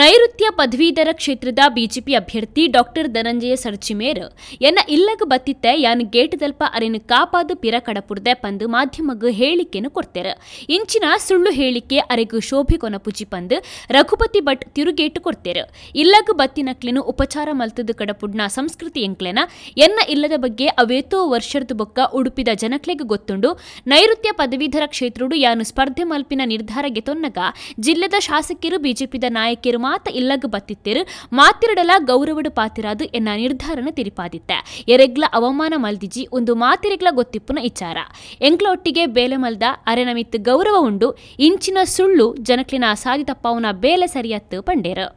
ನೈಋತ್ಯ ಪದವೀಧರ ಕ್ಷೇತ್ರದ ಬಿಜೆಪಿ ಅಭ್ಯರ್ಥಿ ಡಾಕ್ಟರ್ ಧನಂಜಯ ಸರ್ಚಿಮೇರ್ ಎನ್ನ ಇಲ್ಲಗ ಬತ್ತಿತ್ತೆ ಯಾನ್ ಗೇಟದಲ್ಪ ಅರಿನ ಕಾಪಾದು ಪಿರ ಕಡಪುರ್ದೆ ಪಂದು ಮಾಧ್ಯಮಗ ಹೇಳಿಕೆಯನ್ನು ಕೊಡ್ತಾರ ಇಂಚಿನ ಸುಳ್ಳು ಹೇಳಿಕೆ ಅರೆಗು ಶೋಭೆ ಕೊನ ಪುಜಿ ಪಂದು ರಘುಪತಿ ಭಟ್ ತಿರುಗೇಟು ಕೊಡ್ತಾರ ಇಲ್ಲಗ ಬತ್ತಿನಕ್ಲೆನು ಉಪಚಾರ ಮಲ್ತದ ಕಡಪುಡ್ನ ಸಂಸ್ಕೃತಿ ಎಂಕ್ಲೆನ ಎನ್ನ ಇಲ್ಲದ ಬಗ್ಗೆ ಅವೇತೋ ವರ್ಷದ ಬೊಕ್ಕ ಉಡುಪಿದ ಜನಕ್ಲೆಗೆ ಗೊತ್ತುಂಡು ನೈಋತ್ಯ ಪದವೀಧರ ಕ್ಷೇತ್ರಡು ಯಾನು ಸ್ಪರ್ಧೆ ಮಲ್ಪಿನ ನಿರ್ಧಾರಗೆ ತೊನ್ನಗ ಜಿಲ್ಲೆದ ಶಾಸಕರು ಬಿಜೆಪಿದ ನಾಯಕರು ಮಾತ ಇಲ್ಲಗ್ பத்தித்திரு ಮಾತಿರಡಲ ಗೌರವಡು ಪಾತಿರಾದು ಎನ್ನ ನಿರ್ಧಾರನ ತಿರಿಪಾದಿತ್ತ ಎರೆಗ್ಲ ಅವಮಾನ ಮಲ್ದಿಜಿ ಒಂದು ಮಾತಿರೆಗ್ಲ ಗೊತ್ತಿಪ್ಪುನ ವಿಚಾರ ಒಟ್ಟಿಗೆ ಬೇಲೆ ಮಲ್ದ ಅರೆನಮಿತ್ ಗೌರವ ಉಂಡು ಇಂಚಿನ ಸುಳ್ಳು ಜನಕ್ಲಿನ ಸಾದಿತಪ್ಪವನ ಬೇಲೆ ಸರಿಯತ್ತು ಪಂಡೇರು